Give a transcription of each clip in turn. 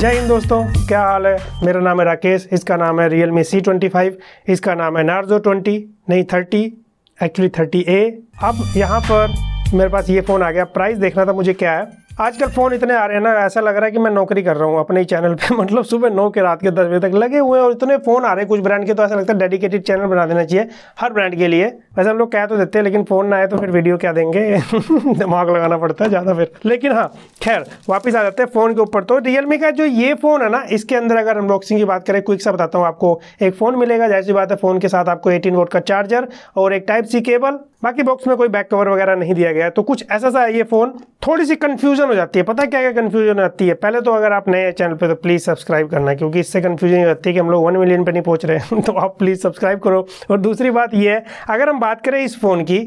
जय हिंद दोस्तों क्या हाल है मेरा नाम है राकेश इसका नाम है Realme C twenty five इसका नाम है नार्जो ट्वेंटी नहीं थर्टी एक्चुअली थर्टी ए अब यहाँ पर मेरे पास ये फ़ोन आ गया प्राइस देखना था मुझे क्या है आजकल फ़ोन इतने आ रहे हैं ना ऐसा लग रहा है कि मैं नौकरी कर रहा हूँ अपने ही चैनल पे मतलब सुबह नौ के रात के दस बजे तक लगे हुए हैं और इतने फ़ोन आ रहे हैं कुछ ब्रांड के तो ऐसा लगता है डेडिकेटेड चैनल बना देना चाहिए हर ब्रांड के लिए वैसे हम लोग कह तो देते हैं लेकिन फ़ोन ना आए तो फिर वीडियो क्या देंगे दिमाग लगाना पड़ता है ज़्यादा फिर लेकिन हाँ खैर वापस आ जाते हैं फ़ोन के ऊपर तो रियलमी का जो ये फ़ोन है ना इसके अंदर अगर अनबॉक्सिंग की बात करें क्विक सा बताता हूँ आपको एक फ़ोन मिलेगा जैसी बात है फ़ोन के साथ आपको एटीन वोट का चार्जर और एक टाइप सी केबल बाकी बॉक्स में कोई बैक कवर वगैरह नहीं दिया गया तो कुछ ऐसा सा है ये फ़ोन थोड़ी सी कन्फ्यूजन हो जाती है पता क्या क्या कन्फ्यूजन आती है पहले तो अगर आप नए चैनल पे तो प्लीज़ सब्सक्राइब करना क्योंकि इससे कन्फ्यूजन हो जाती है कि हम लोग वन मिलियन पे नहीं पहुंच रहे हैं तो आप प्लीज़ सब्सक्राइब करो और दूसरी बात ये है अगर हम बात करें इस फ़ोन की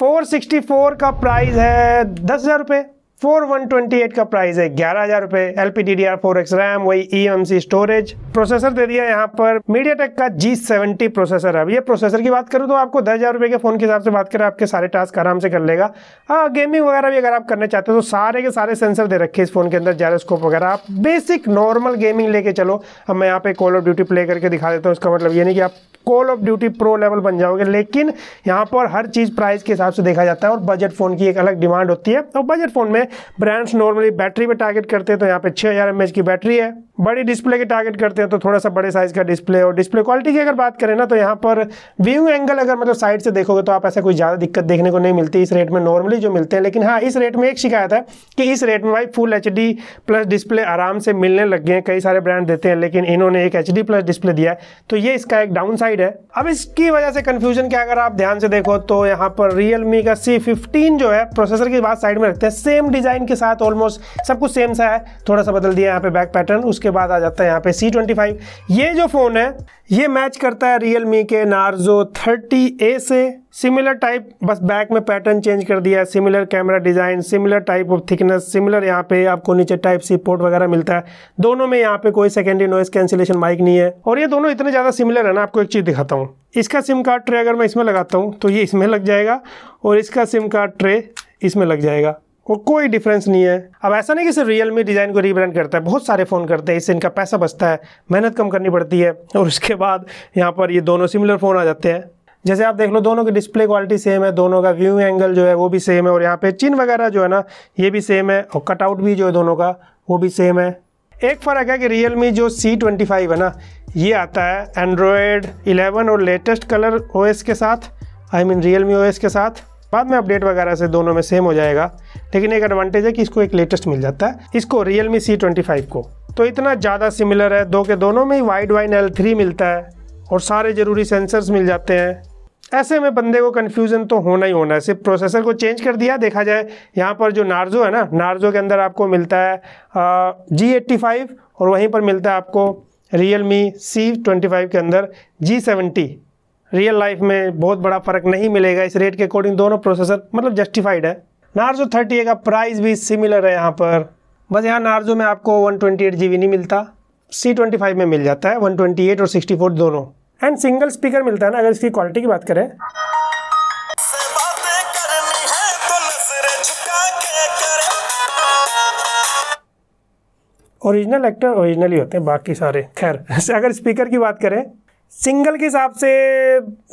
फोर का प्राइस है दस हज़ार रुपये फोर वन ट्वेंटी एट का प्राइस है ग्यारह हजार रुपए L P D D R four X RAM वही E M C storage processor दे दिया यहाँ पर मीडिया टेक का जी सेवेंटी प्रोसेसर है अब ये प्रोसेसर की बात करूँ तो आपको दस हजार रुपए के फोन के हिसाब से बात करें आपके सारे टास्क आराम से कर लेगा हाँ गेमिंग वगैरह भी अगर आप करना चाहते हो तो सारे के सारे सेंसर दे रखे इस फोन के अंदर जेरोस्कोप वगैरह आप बेसिक नॉर्मल गेमिंग लेके चलो अब मैं यहाँ पे कॉल ऑफ ड्यूटी प्ले करके दिखा देता हूँ इसका मतलब ये नहीं कि आप Call of Duty pro level बन जाओगे लेकिन यहाँ पर हर चीज़ प्राइस के हिसाब से देखा जाता है और बजट फ़ोन की एक अलग डिमांड होती है और बजट फ़ोन में ब्रांड्स नॉर्मली बैटरी पे टारगेट करते हैं तो यहाँ पे 6000 हज़ार की बैटरी है बड़ी डिस्प्ले के टारगेट करते हैं तो थोड़ा सा बड़े साइज़ का डिस्प्ले और डिस्प्ले क्वालिटी की अगर बात करें ना तो यहाँ पर व्यू एंगल अगर मतलब साइड से देखोगे तो आप ऐसा कोई ज़्यादा दिक्कत देखने को नहीं मिलती इस रेट में नॉर्मली जो मिलते हैं लेकिन हाँ इस रेट में एक शिकायत है कि इस रेट में भाई फुल एच प्लस डिस्प्ले आराम से मिलने लग गए हैं कई सारे ब्रांड देते हैं लेकिन इन्होंने एक एच प्लस डिस्प्ले दिया है तो ये इसका एक डाउन साइड है अब इसकी वजह से कन्फ्यूजन क्या अगर आप ध्यान से देखो तो यहाँ पर रियल का सी जो है प्रोसेसर की बात साइड में रखते हैं सेम डिज़ाइन के साथ ऑलमोस्ट सब कुछ सेम सा है थोड़ा सा बदल दिया यहाँ पे बैक पैटर्न उसके उसके बाद आ जाता है यहाँ पे सी ट्वेंटी फाइव ये जो फ़ोन है ये मैच करता है रियल मी के नार्जो थर्टी ए से सिमिलर टाइप बस बैक में पैटर्न चेंज कर दिया है similar camera design similar type of thickness similar यहाँ पे आपको नीचे टाइप सी पोर्ट वगैरह मिलता है दोनों में यहाँ पे कोई सेकेंडरी नॉइस कैंसिलेशन माइक नहीं है और ये दोनों इतने ज़्यादा सिमिलर है ना आपको एक चीज़ दिखाता हूँ इसका सिम कार्ड ट्रे अगर मैं इसमें लगाता हूँ तो ये इसमें लग जाएगा और इसका सिम कार्ड ट्रे इसमें लग जाएगा वो कोई डिफरेंस नहीं है अब ऐसा नहीं कि सिर्फ रियल मी डिज़ाइन को रीब्रांड करता है बहुत सारे फ़ोन करते हैं इससे इनका पैसा बचता है मेहनत कम करनी पड़ती है और उसके बाद यहाँ पर ये दोनों सिमिलर फ़ोन आ जाते हैं जैसे आप देख लो दोनों की डिस्प्ले क्वालिटी सेम है दोनों का व्यू एंगल जो है वो भी सेम है और यहाँ पे चिन वगैरह जो है ना ये भी सेम है और कटआउट भी जो है दोनों का वो भी सेम है एक फ़र्क है कि रियल मी जो सी ट्वेंटी फाइव है ना ये आता है एंड्रॉयड 11 और लेटेस्ट कलर ओ के साथ आई मीन रियल मी ओ के साथ बाद में अपडेट वगैरह से दोनों में सेम हो जाएगा लेकिन एक एडवांटेज है कि इसको एक लेटेस्ट मिल जाता है इसको Realme C twenty five को तो इतना ज़्यादा सिमिलर है दो के दोनों में ही वाइड वाइन एल थ्री मिलता है और सारे ज़रूरी सेंसर्स मिल जाते हैं ऐसे में बंदे को कन्फ्यूजन तो होना ही होना है सिर्फ प्रोसेसर को चेंज कर दिया देखा जाए यहाँ पर जो नार्जो है ना नार्जो के अंदर आपको मिलता है जी एट्टी फाइव और वहीं पर मिलता है आपको Realme C twenty five के अंदर जी सेवेंटी रियल लाइफ में बहुत बड़ा फ़र्क नहीं मिलेगा इस रेट के अकॉर्डिंग दोनों प्रोसेसर मतलब जस्टिफाइड है नार्जो थर्टी का प्राइस भी सिमिलर है यहाँ पर बस यहाँ नार्जो में आपको one twenty eight G B नहीं मिलता सी ट्वेंटी फाइव में मिल जाता है वन और सिक्सटी दोनों एंड सिंगल स्पीकर मिलता है ना अगर इसकी क्वालिटी की बात करें ओरिजिनल एक्टर ओरिजिनल ही होते हैं बाकी सारे खैर अगर स्पीकर की बात करें सिंगल के हिसाब से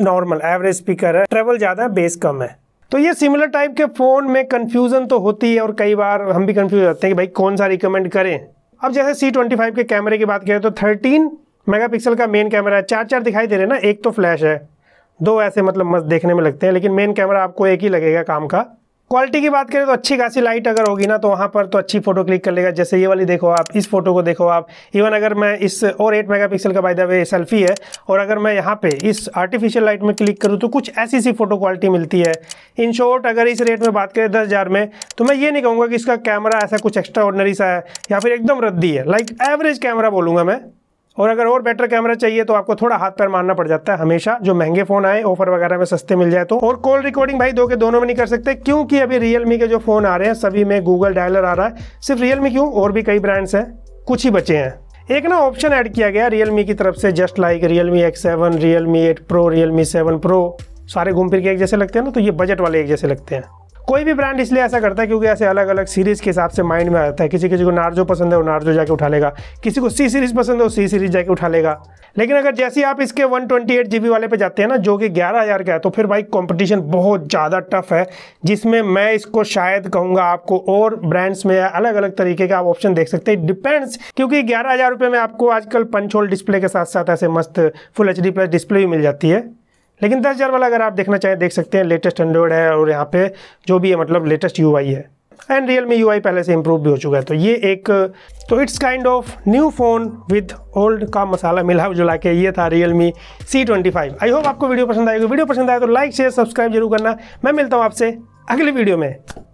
नॉर्मल एवरेज स्पीकर है ट्रेवल ज़्यादा है बेस कम है तो ये सिमिलर टाइप के फ़ोन में कन्फ्यूज़न तो होती है और कई बार हम भी कन्फ्यूज रहते हैं कि भाई कौन सा रिकमेंड करें अब जैसे सी ट्वेंटी फाइव के कैमरे की बात करें तो थर्टीन मेगापिक्सल का मेन कैमरा है चार चार दिखाई दे रहे ना एक तो फ्लैश है दो ऐसे मतलब मस्त देखने में लगते हैं लेकिन मेन कैमरा आपको एक ही लगेगा काम का क्वालिटी की बात करें तो अच्छी खासी लाइट अगर होगी ना तो वहाँ पर तो अच्छी फोटो क्लिक कर लेगा जैसे ये वाली देखो आप इस फोटो को देखो आप इवन अगर मैं इस और 8 मेगापिक्सल का बाय वे सेल्फी है और अगर मैं यहाँ पे इस आर्टिफिशियल लाइट में क्लिक करूँ तो कुछ ऐसी सी फोटो क्वालिटी मिलती है इन शॉर्ट अगर इस रेट में बात करें दस हज़ार में तो मैं ये नहीं कहूँगा कि इसका कैमरा ऐसा कुछ एक्स्ट्रा ऑर्डनरी सा है या फिर एकदम रद्दी है लाइक एवरेज कैमरा बोलूँगा मैं और अगर और बेटर कैमरा चाहिए तो आपको थोड़ा हाथ पर मारना पड़ जाता है हमेशा जो महंगे फोन आए ऑफर वगैरह में सस्ते मिल जाए तो और कॉल रिकॉर्डिंग भाई दो के दोनों में नहीं कर सकते क्योंकि अभी रियलमी के जो फोन आ रहे हैं सभी में गूगल डायलर आ रहा है सिर्फ रियलमी क्यों और भी कई ब्रांड्स हैं कुछ ही बचे हैं एक ना ऑप्शन ऐड किया गया रियलमी की तरफ से just like Realme X seven Realme eight pro Realme seven pro सारे घूम फिर के एक जैसे लगते हैं ना तो ये बजट वाले एक जैसे लगते हैं कोई भी ब्रांड इसलिए ऐसा करता है क्योंकि ऐसे अलग अलग सीरीज़ के हिसाब से माइंड में आ जाता है किसी किसी को नार्जो पसंद है वो नार्जो जाके उठा लेगा किसी को सी सीरीज़ पसंद है वो सी सीरीज़ जाके उठा लेगा लेकिन अगर जैसे आप इसके वन ट्वेंटी वाले पे जाते हैं ना जो कि ग्यारह हज़ार का है तो फिर भाई कॉम्पिटिशन बहुत ज़्यादा टफ है जिसमें मैं इसको शायद कहूँगा आपको और ब्रांड्स में अलग अलग तरीके का आप ऑप्शन देख सकते हैं डिपेंड्स क्योंकि ग्यारह हज़ार रुपये में आपको आजकल पंचोल डिस्प्ले के साथ साथ ऐसे मस्त full H D plus display भी मिल जाती है लेकिन दस हज़ार वाला अगर आप देखना चाहें देख सकते हैं लेटेस्ट एंड्रॉयड है और यहाँ पे जो भी है मतलब लेटेस्ट यू है एंड रियल में यू पहले से इम्प्रूव भी हो चुका है तो ये एक तो it's kind of new phone with old का मसाला मिला जुला के ये था Realme C twenty five I hope आपको वीडियो पसंद आएगी वीडियो पसंद आए तो लाइक शेयर सब्सक्राइब जरूर करना मैं मिलता हूँ आपसे अगले वीडियो में